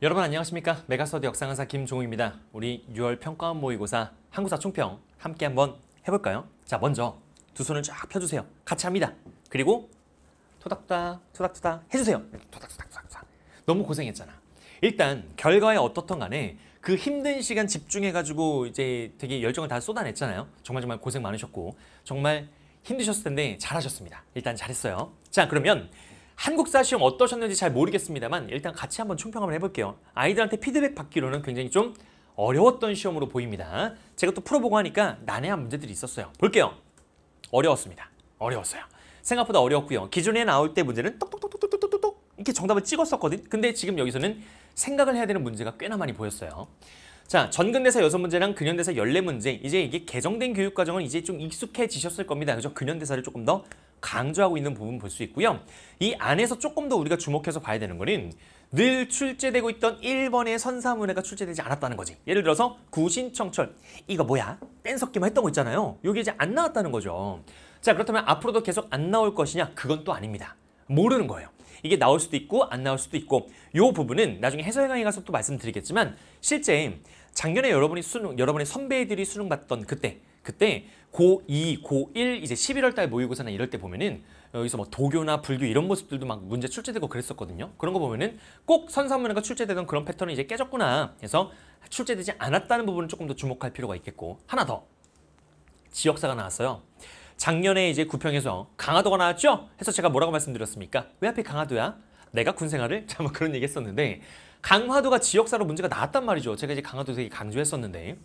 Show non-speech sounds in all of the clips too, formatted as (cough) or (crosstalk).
여러분 안녕하십니까 메가스터디 역사강사 김종우입니다 우리 6월 평가원 모의고사 한국사 총평 함께 한번 해볼까요? 자 먼저 두 손을 쫙 펴주세요 같이 합니다 그리고 토닥토닥 토닥토닥 해주세요 토닥토닥토닥 토닥 너무 고생했잖아 일단 결과에 어떻던 간에 그 힘든 시간 집중해가지고 이제 되게 열정을 다 쏟아냈잖아요 정말 정말 고생 많으셨고 정말 힘드셨을 텐데 잘하셨습니다 일단 잘했어요 자 그러면 한국사 시험 어떠셨는지 잘 모르겠습니다만 일단 같이 한번 총평 을 해볼게요. 아이들한테 피드백 받기로는 굉장히 좀 어려웠던 시험으로 보입니다. 제가 또 풀어보고 하니까 난해한 문제들이 있었어요. 볼게요. 어려웠습니다. 어려웠어요. 생각보다 어려웠고요. 기존에 나올 때 문제는 똑똑똑똑똑똑똑 이렇게 정답을 찍었었거든. 근데 지금 여기서는 생각을 해야 되는 문제가 꽤나 많이 보였어요. 자, 전근대사 여섯 문제랑 근현대사 열네 문제 이제 이게 개정된 교육과정은 이제 좀 익숙해지셨을 겁니다. 그죠? 근현대사를 조금 더 강조하고 있는 부분 볼 수 있고요. 이 안에서 조금 더 우리가 주목해서 봐야 되는 거는 늘 출제되고 있던 1번의 선사문해가 출제되지 않았다는 거지. 예를 들어서 구신청철 이거 뭐야? 뺀석기만 했던 거 있잖아요. 이게 이제 안 나왔다는 거죠. 자 그렇다면 앞으로도 계속 안 나올 것이냐? 그건 또 아닙니다. 모르는 거예요. 이게 나올 수도 있고 안 나올 수도 있고 이 부분은 나중에 해설 강의 가서 또 말씀드리겠지만 실제 작년에 여러분이 수능 여러분의 선배들이 수능 봤던 그때 그때 고2, 고1 이제 11월 달 모의고사나 이럴 때 보면은 여기서 뭐 도교나 불교 이런 모습들도 막 문제 출제되고 그랬었거든요. 그런 거 보면은 꼭 선사문화가 출제되던 그런 패턴은 이제 깨졌구나. 해서 출제되지 않았다는 부분을 조금 더 주목할 필요가 있겠고 하나 더 지역사가 나왔어요. 작년에 이제 구평에서 강화도가 나왔죠? 해서 제가 뭐라고 말씀드렸습니까? 왜 하필 강화도야? 내가 군생활을? 잠깐 (laughs) 뭐 그런 얘기 했었는데 강화도가 지역사로 문제가 나왔단 말이죠. 제가 이제 강화도 되게 강조했었는데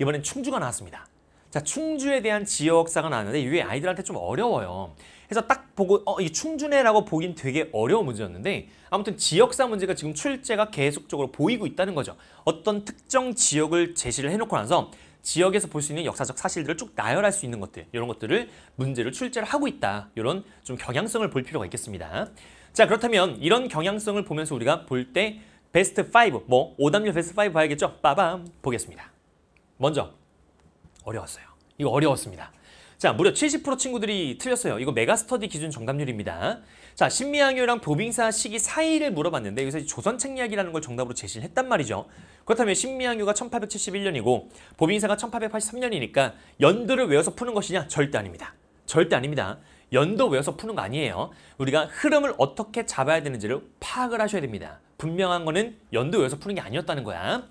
이번엔 충주가 나왔습니다. 자 충주에 대한 지역사가 나왔는데 이게 아이들한테 좀 어려워요. 그래서 딱 보고 어, 이 충주네라고 보긴 되게 어려운 문제였는데 아무튼 지역사 문제가 지금 출제가 계속적으로 보이고 있다는 거죠. 어떤 특정 지역을 제시를 해놓고 나서 지역에서 볼 수 있는 역사적 사실들을 쭉 나열할 수 있는 것들 이런 것들을 문제를 출제를 하고 있다. 이런 좀 경향성을 볼 필요가 있겠습니다. 자 그렇다면 이런 경향성을 보면서 우리가 볼 때 베스트 5, 뭐 오답률 베스트 5 봐야겠죠? 빠밤 보겠습니다. 먼저 어려웠어요. 이거 어려웠습니다. 자, 무려 70% 친구들이 틀렸어요. 이거 메가스터디 기준 정답률입니다. 자, 신미학요랑보빙사 시기 사이를 물어봤는데 여기서 조선 책략이라는 걸 정답으로 제시를 했단 말이죠. 그렇다면 신미학요가 1871년이고 보빙사가 1883년이니까 연도를 외워서 푸는 것이냐? 절대 아닙니다. 절대 아닙니다. 연도 외워서 푸는 거 아니에요. 우리가 흐름을 어떻게 잡아야 되는지를 파악을 하셔야 됩니다. 분명한 거는 연도 외워서 푸는 게 아니었다는 거야.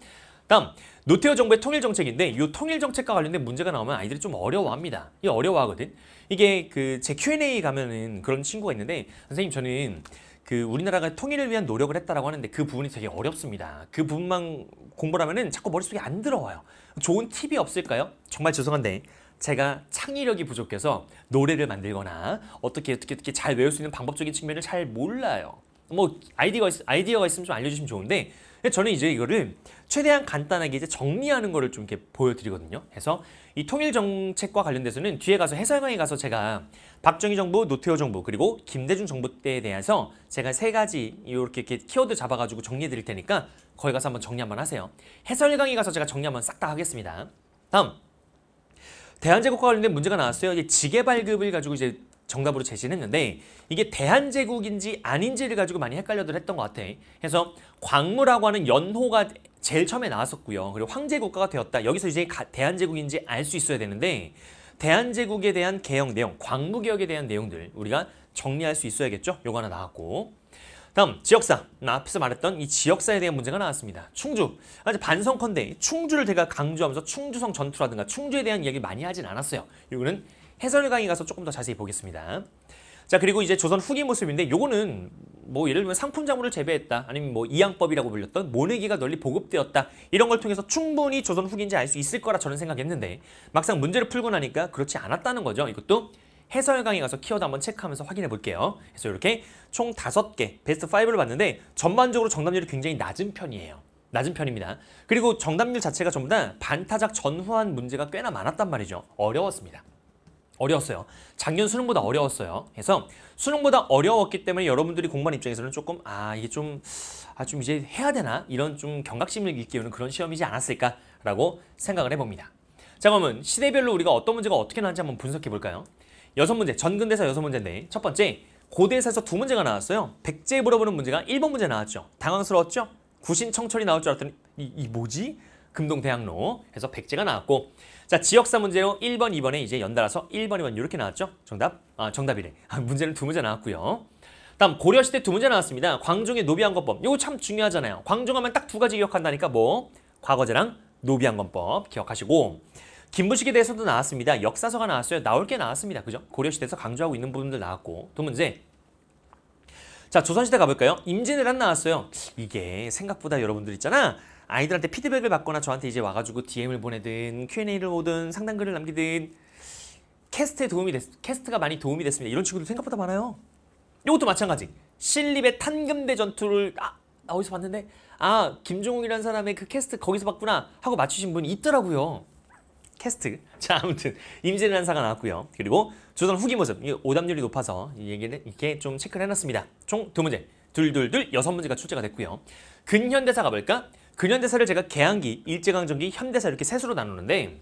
다음, 노태우 정부의 통일 정책인데 이 통일 정책과 관련된 문제가 나오면 아이들이 좀 어려워합니다. 이 어려워하거든. 이게 그 제 Q&A 가면은 그런 친구가 있는데 선생님 저는 그 우리나라가 통일을 위한 노력을 했다라고 하는데 그 부분이 되게 어렵습니다. 그 부분만 공부를 하면은 자꾸 머릿속에 안 들어와요. 좋은 팁이 없을까요? 정말 죄송한데 제가 창의력이 부족해서 노래를 만들거나 어떻게 어떻게 어떻게 잘 외울 수 있는 방법적인 측면을 잘 몰라요. 뭐아이디어 아이디어가 있으면 좀 알려주시면 좋은데 저는 이제 이거를 최대한 간단하게 이제 정리하는 거를 좀 이렇게 보여드리거든요. 그래서 이 통일 정책과 관련돼서는 뒤에 가서 해설강에 가서 제가 박정희 정부, 노태우 정부 그리고 김대중 정부 때에 대해서 제가 세 가지 이렇게, 이렇게 키워드 잡아가지고 정리해드릴 테니까 거기 가서 한번 정리 한번 하세요. 해설강에 가서 제가 정리 한번 싹 다 하겠습니다. 다음. 대한제국과 관련된 문제가 나왔어요. 이제 지게 발급을 가지고 이제 정답으로 제시 했는데 이게 대한제국인지 아닌지를 가지고 많이 헷갈려들 했던 것 같아. 그래서 광무라고 하는 연호가 제일 처음에 나왔었고요. 그리고 황제국가가 되었다. 여기서 이제 대한제국인지 알 수 있어야 되는데 대한제국에 대한 개혁 내용, 광무개혁에 대한 내용들 우리가 정리할 수 있어야겠죠? 요거 하나 나왔고 다음 지역사 앞에서 말했던 이 지역사에 대한 문제가 나왔습니다. 충주 아주 반성컨대 충주를 제가 강조하면서 충주성 전투라든가 충주에 대한 이야기 많이 하진 않았어요. 이거는 해설 강의 가서 조금 더 자세히 보겠습니다. 자 그리고 이제 조선 후기 모습인데 요거는 뭐 예를 들면 상품 작물을 재배했다 아니면 뭐 이양법이라고 불렸던 모내기가 널리 보급되었다 이런 걸 통해서 충분히 조선 후기인지 알 수 있을 거라 저는 생각했는데 막상 문제를 풀고 나니까 그렇지 않았다는 거죠 이것도 해설 강의 가서 키워드 한번 체크하면서 확인해 볼게요 그래서 이렇게 총 다섯 개 베스트 5를 봤는데 전반적으로 정답률이 굉장히 낮은 편이에요 낮은 편입니다 그리고 정답률 자체가 전부 다 반타작 전후한 문제가 꽤나 많았단 말이죠 어려웠습니다 어려웠어요. 작년 수능보다 어려웠어요. 그래서 수능보다 어려웠기 때문에 여러분들이 공부한 입장에서는 조금 아 이게 좀 아좀 아, 이제 해야 되나 이런 좀 경각심을 일깨우는 그런 시험이지 않았을까라고 생각을 해봅니다. 자 그러면 시대별로 우리가 어떤 문제가 어떻게 나왔는지 한번 분석해 볼까요? 여섯 문제 전근대사 여섯 문제인데 첫 번째 고대사에서 두 문제가 나왔어요. 백제에 물어보는 문제가 일 번 문제 나왔죠. 당황스러웠죠? 구신청철이 나올 줄 알았더니 이, 이 뭐지? 금동대학로 해서 백제가 나왔고 자, 지역사 문제로 1번, 2번에 이제 연달아서 1번, 2번 이렇게 나왔죠? 정답? 아, 정답이래. 아, 문제는 두 문제 나왔고요. 다음 고려시대 두 문제 나왔습니다. 광종의 노비안검법. 이거 참 중요하잖아요. 광종하면 딱 두 가지 기억한다니까 뭐 과거제랑 노비안검법 기억하시고 김부식에 대해서도 나왔습니다. 역사서가 나왔어요. 나올 게 나왔습니다. 그죠? 고려시대에서 강조하고 있는 부분들 나왔고 두 문제 자 조선시대 가볼까요? 임진왜란 나왔어요. 이게 생각보다 여러분들 있잖아 아이들한테 피드백을 받거나 저한테 이제 와가지고 DM을 보내든 Q&A를 오든 상담 글을 남기든 캐스트에 도움이 됐, 캐스트가 많이 도움이 됐습니다. 이런 친구들 생각보다 많아요. 이것도 마찬가지. 신립의 탄금대 전투를 아, 나 어디서 봤는데 아 김종욱이라는 사람의 그 캐스트 거기서 봤구나 하고 맞추신 분이 있더라고요. 캐스트. (laughs) 자 아무튼 임진란 사가 나왔고요. 그리고 조선 후기 모습 오답률이 높아서 이얘기는 이렇게 좀 체크를 해놨습니다. 총 두 문제, 둘둘둘 여섯 문제가 출제가 됐고요. 근현대사가 뭘까? 근현대사를 제가 개항기, 일제강점기, 현대사 이렇게 셋으로 나누는데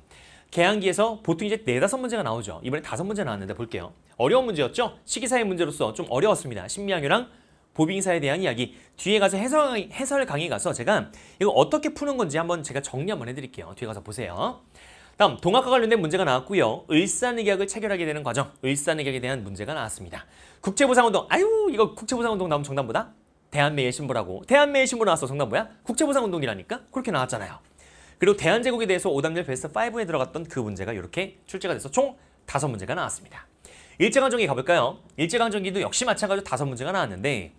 개항기에서 보통 이제 네다섯 문제가 나오죠. 이번에 다섯 문제 나왔는데 볼게요. 어려운 문제였죠? 시기사의 문제로서 좀 어려웠습니다. 신미양유랑 보빙사에 대한 이야기 뒤에 가서 해설, 해설 강의 가서 제가 이거 어떻게 푸는 건지 한번 제가 정리 한번 해드릴게요. 뒤에 가서 보세요. 다음 동학과 관련된 문제가 나왔고요. 을산의약을 체결하게 되는 과정, 을산의약에 대한 문제가 나왔습니다. 국제보상운동, 아유 이거 국제보상운동 나오면 정답보다 대한매일 신보라고 대한매일 신보 나왔어 정답 뭐야? 국제보상운동이라니까 그렇게 나왔잖아요 그리고 대한제국에 대해서 오답률 베스트 5에 들어갔던 그 문제가 이렇게 출제가 돼서 총 다섯 문제가 나왔습니다 일제강점기 가볼까요? 일제강점기도 역시 마찬가지로 다섯 문제가 나왔는데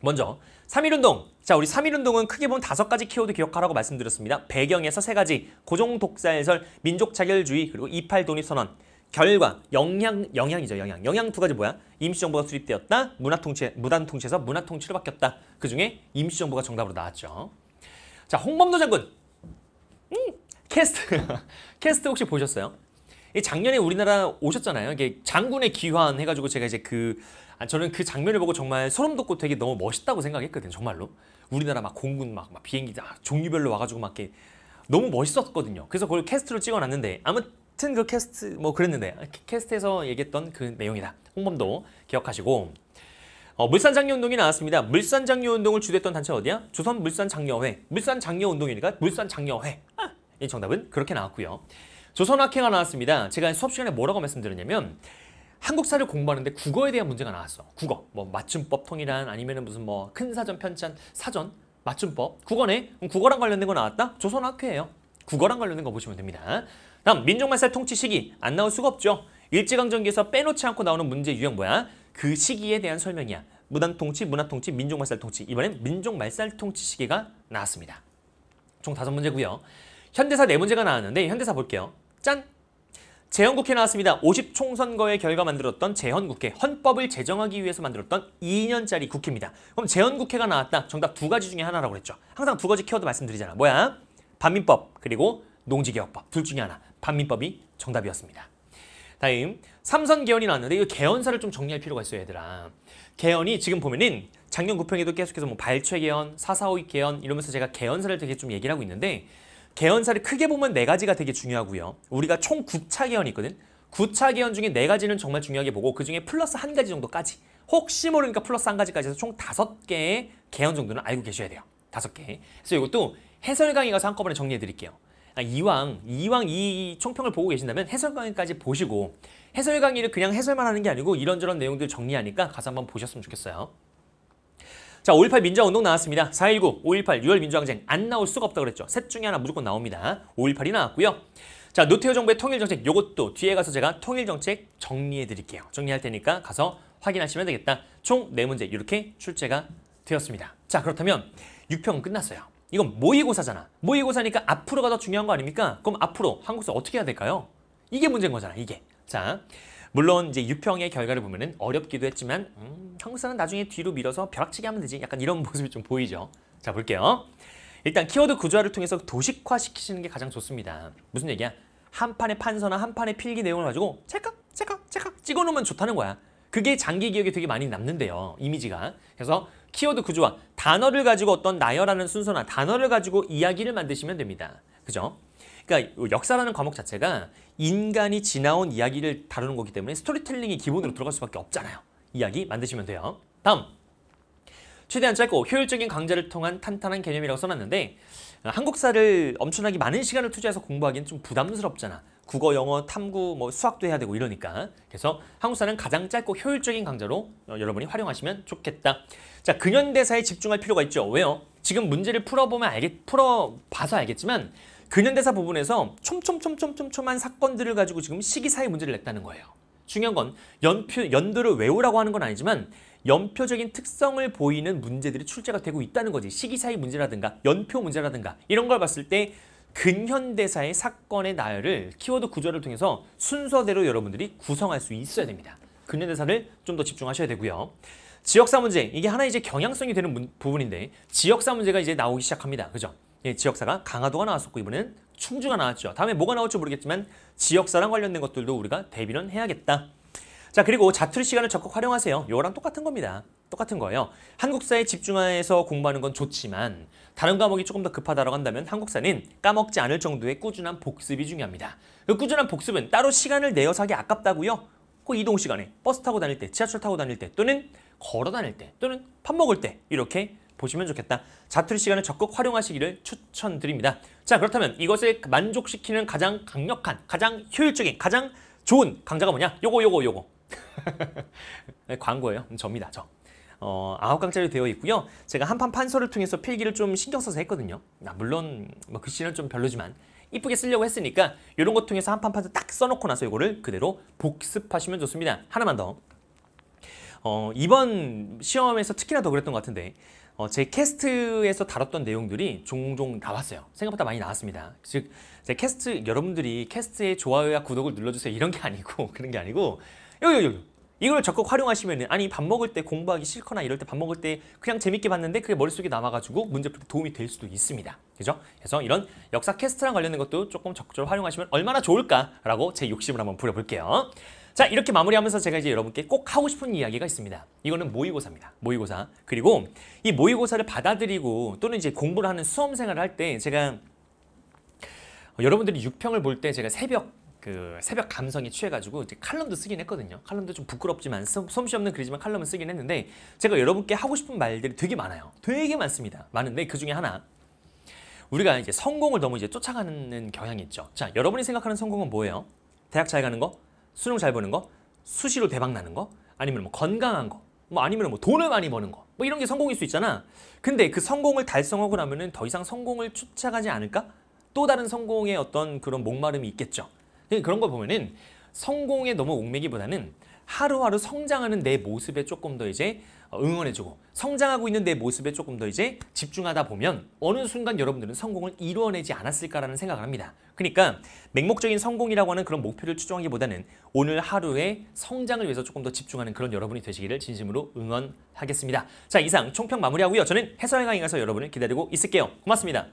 먼저 3.1운동 자 우리 3.1운동은 크게 보면 다섯 가지 키워드 기억하라고 말씀드렸습니다 배경에서 세 가지 고종독자해설 민족자결주의 그리고 28독립선언 결과, 영향, 영향이죠, 영향. 영향 두 가지 뭐야? 임시정부가 수립되었다, 문화통치, 무단통치에서 문화통치로 바뀌었다. 그 중에 임시정부가 정답으로 나왔죠. 자, 홍범도 장군. 음, 캐스트. (laughs) 캐스트 혹시 보셨어요? 작년에 우리나라 오셨잖아요. 이게 장군의 귀환 해가지고 제가 이제 그 아, 저는 그 장면을 보고 정말 소름 돋고 되게 너무 멋있다고 생각했거든요. 정말로 우리나라 막 공군 막, 막 비행기 종류별로 와가지고 막 이렇게 너무 멋있었거든요. 그래서 그걸 캐스트로 찍어놨는데 아무 튼 같은 그 캐스트 뭐 그랬는데 캐스트에서 얘기했던 그 내용이다. 홍범도 기억하시고 어, 물산장려운동이 나왔습니다. 물산장려운동을 주도했던 단체 어디야? 조선 물산장려회. 물산장려운동이니까 물산장려회. 이 정답은 그렇게 나왔고요. 조선학회가 나왔습니다. 제가 수업 시간에 뭐라고 말씀드렸냐면 한국사를 공부하는데 국어에 대한 문제가 나왔어. 국어. 뭐 맞춤법 통일한 아니면 무슨 뭐 큰 사전 편찬 사전 맞춤법 국어네. 그럼 국어랑 관련된 거 나왔다? 조선학회예요. 국어랑 관련된 거 보시면 됩니다. 다음 민족말살 통치 시기 안 나올 수가 없죠. 일제강점기에서 빼놓지 않고 나오는 문제 유형 뭐야? 그 시기에 대한 설명이야. 무당통치, 문화통치, 민족말살통치. 이번엔 민족말살통치 시기가 나왔습니다. 총 다섯 문제고요. 현대사 네 문제가 나왔는데 현대사 볼게요. 짠! 재헌국회 나왔습니다. 50총선거의 결과 만들었던 재헌국회, 헌법을 제정하기 위해서 만들었던 2년짜리 국회입니다. 그럼 재헌국회가 나왔다. 정답 두 가지 중에 하나라고 그랬죠. 항상 두 가지 키워드 말씀드리잖아. 뭐야? 반민법, 그리고 농지개혁법 둘 중에 하나 반민법이 정답이었습니다. 다음 삼선 개헌이 나왔는데 이 개헌사를 좀 정리할 필요가 있어요 얘들아. 개헌이 지금 보면은 작년 구평에도 계속해서 뭐 발췌 개헌, 사사오입 개헌 이러면서 제가 개헌사를 되게 좀 얘기를 하고 있는데 개헌사를 크게 보면 네 가지가 되게 중요하고요. 우리가 총 9차 개헌이 있거든. 9차 개헌 중에 네 가지는 정말 중요하게 보고 그중에 플러스 한 가지 정도까지 혹시 모르니까 플러스 한 가지까지 해서 총 다섯 개의 개헌 정도는 알고 계셔야 돼요. 다섯 개. 그래서 이것도 해설 강의 가서 한꺼번에 정리해 드릴게요. 그러니까 이왕 이왕 이 총평을 보고 계신다면 해설 강의까지 보시고 해설 강의를 그냥 해설만 하는 게 아니고 이런저런 내용들 정리하니까 가서 한번 보셨으면 좋겠어요. 자, 5.18 민주화운동 나왔습니다. 4.19, 5.18, 6월 민주항쟁 안 나올 수가 없다고 그랬죠. 셋 중에 하나 무조건 나옵니다. 5.18이 나왔고요. 자, 노태우 정부의 통일정책 요것도 뒤에 가서 제가 통일정책 정리해드릴게요. 정리할 테니까 가서 확인하시면 되겠다. 총4문제 이렇게 출제가 되었습니다. 자, 그렇다면 6평 은 끝났어요. 이건 모의고사잖아. 모의고사니까 앞으로가 더 중요한 거 아닙니까? 그럼 앞으로 한국사 어떻게 해야 될까요? 이게 문제인 거잖아, 이게. 자, 물론 이제 유평의 결과를 보면 은 어렵기도 했지만 음, 한국사는 나중에 뒤로 밀어서 벼락치기 하면 되지. 약간 이런 (laughs) 모습이 좀 보이죠. 자, 볼게요. 일단 키워드 구조화를 통해서 도식화시키시는 게 가장 좋습니다. 무슨 얘기야? 한 판의 판서나 한 판의 필기 내용을 가지고 찰칵 찰칵 찰칵 찍어놓으면 좋다는 거야. 그게 장기 기억에 되게 많이 남는데요. 이미지가. 그래서 키워드 구조와 단어를 가지고 어떤 나열하는 순서나 단어를 가지고 이야기를 만드시면 됩니다. 그죠? 그러니까 역사라는 과목 자체가 인간이 지나온 이야기를 다루는 거기 때문에 스토리텔링이 기본으로 들어갈 수밖에 없잖아요. 이야기 만드시면 돼요. 다음! 최대한 짧고 효율적인 강좌를 통한 탄탄한 개념이라고 써놨는데 한국사를 엄청나게 많은 시간을 투자해서 공부하기엔 좀 부담스럽잖아. 국어, 영어, 탐구, 뭐 수학도 해야 되고 이러니까. 그래서 한국사는 가장 짧고 효율적인 강좌로 어, 여러분이 활용하시면 좋겠다. 자, 근현대사에 집중할 필요가 있죠. 왜요? 지금 문제를 풀어보면 알겠, 풀어봐서 알겠지만 근현대사 부분에서 촘촘촘촘촘촘한 사건들을 가지고 지금 시기사의 문제를 냈다는 거예요. 중요한 건 연표, 연도를 외우라고 하는 건 아니지만 연표적인 특성을 보이는 문제들이 출제가 되고 있다는 거지. 시기차의 문제라든가 연표 문제라든가 이런 걸 봤을 때 근현대사의 사건의 나열을 키워드 구조를 통해서 순서대로 여러분들이 구성할 수 있어야 됩니다. 근현대사를 좀 더 집중하셔야 되고요. 지역사 문제, 이게 하나 이제 경향성이 되는 문, 부분인데 지역사 문제가 이제 나오기 시작합니다. 그죠? 예, 지역사가 강화도가 나왔었고 이번엔 충주가 나왔죠. 다음에 뭐가 나올지 모르겠지만 지역사랑 관련된 것들도 우리가 대비는 해야겠다. 자 그리고 자투리 시간을 적극 활용하세요. 이거랑 똑같은 겁니다. 똑같은 거예요. 한국사에 집중해서 공부하는 건 좋지만 다른 과목이 조금 더 급하다고 한다면 한국사는 까먹지 않을 정도의 꾸준한 복습이 중요합니다. 그 꾸준한 복습은 따로 시간을 내어서 하기 아깝다고요? 그 이동 시간에 버스 타고 다닐 때, 지하철 타고 다닐 때 또는 걸어 다닐 때 또는 밥 먹을 때 이렇게 보시면 좋겠다. 자투리 시간을 적극 활용하시기를 추천드립니다. 자 그렇다면 이것을 만족시키는 가장 강력한, 가장 효율적인, 가장 좋은 강좌가 뭐냐? 요거 요거 요거. (laughs) 네, 광고예요. 음, 접니다. 저. 어, 아홉 강짜리 되어 있고요. 제가 한판 판서를 통해서 필기를 좀 신경 써서 했거든요. 아, 물론 뭐 글씨는 좀 별로지만 이쁘게 쓰려고 했으니까 이런 것 통해서 한판 판서 딱 써놓고 나서 이거를 그대로 복습하시면 좋습니다. 하나만 더. 어, 이번 시험에서 특히나 더 그랬던 것 같은데 어, 제 캐스트에서 다뤘던 내용들이 종종 나왔어요. 생각보다 많이 나왔습니다. 즉, 제 캐스트, 여러분들이 캐스트에 좋아요와 구독을 눌러주세요. 이런 게 아니고, (laughs) 그런 게 아니고, 요, 요, 요, 이걸 적극 활용하시면은, 아니, 밥 먹을 때 공부하기 싫거나 이럴 때 밥 먹을 때 그냥 재밌게 봤는데 그게 머릿속에 남아가지고 문제 풀 때 도움이 될 수도 있습니다. 그죠? 그래서 이런 역사 캐스트랑 관련된 것도 조금 적극적으로 활용하시면 얼마나 좋을까라고 제 욕심을 한번 부려볼게요. 자 이렇게 마무리하면서 제가 이제 여러분께 꼭 하고 싶은 이야기가 있습니다. 이거는 모의고사입니다. 모의고사. 그리고 이 모의고사를 받아들이고 또는 이제 공부를 하는 수험생활을 할 때 제가 여러분들이 6평을볼 때 제가 새벽 그 새벽 감성에 취해가지고 이제 칼럼도 쓰긴 했거든요. 칼럼도 좀 부끄럽지만 솜씨 없는 글이지만 칼럼은 쓰긴 했는데 제가 여러분께 하고 싶은 말들이 되게 많아요. 되게 많습니다. 많은데 그 중에 하나 우리가 이제 성공을 너무 이제 쫓아가는 경향이 있죠. 자 여러분이 생각하는 성공은 뭐예요? 대학 잘 가는 거? 수능 잘 보는 거, 수시로 대박 나는 거, 아니면 뭐 건강한 거, 뭐 아니면 뭐 돈을 많이 버는 거, 뭐 이런 게 성공일 수 있잖아. 근데 그 성공을 달성하고 나면은 더 이상 성공을 쫓아가지 않을까? 또 다른 성공의 어떤 그런 목마름이 있겠죠. 그러니까 그런 걸 보면은 성공에 너무 옹매기보다는 하루하루 성장하는 내 모습에 조금 더 이제 어, 응원해주고 성장하고 있는 내 모습에 조금 더 이제 집중하다 보면 어느 순간 여러분들은 성공을 이루어내지 않았을까라는 생각을 합니다. 그러니까 맹목적인 성공이라고 하는 그런 목표를 추정하기보다는 오늘 하루의 성장을 위해서 조금 더 집중하는 그런 여러분이 되시기를 진심으로 응원하겠습니다. 자 이상 총평 마무리하고요. 저는 해설강의 가서 여러분을 기다리고 있을게요. 고맙습니다.